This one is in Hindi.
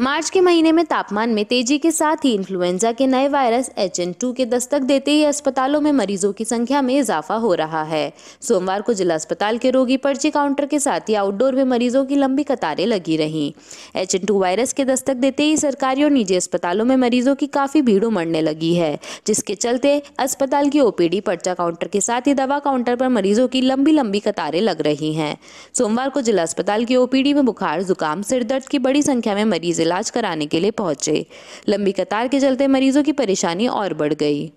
मार्च के महीने में तापमान में तेजी के साथ ही इन्फ्लुएंजा के नए वायरस एच के दस्तक देते ही अस्पतालों में मरीजों की संख्या में इजाफा हो रहा है सोमवार को जिला अस्पताल के रोगी पर्ची काउंटर के साथ ही आउटडोर में मरीजों की लंबी कतारें लगी रहीं एच वायरस के दस्तक देते ही सरकारी और निजी अस्पतालों में मरीजों की काफ़ी भीड़ उमड़ने लगी है जिसके चलते अस्पताल की ओपीडी पर्चा काउंटर के साथ ही दवा काउंटर पर मरीजों की लंबी लंबी कतारें लग रही हैं सोमवार को जिला अस्पताल की ओपीडी में बुखार जुकाम सिरदर्द की बड़ी संख्या में मरीज इलाज कराने के लिए पहुंचे लंबी कतार के चलते मरीजों की परेशानी और बढ़ गई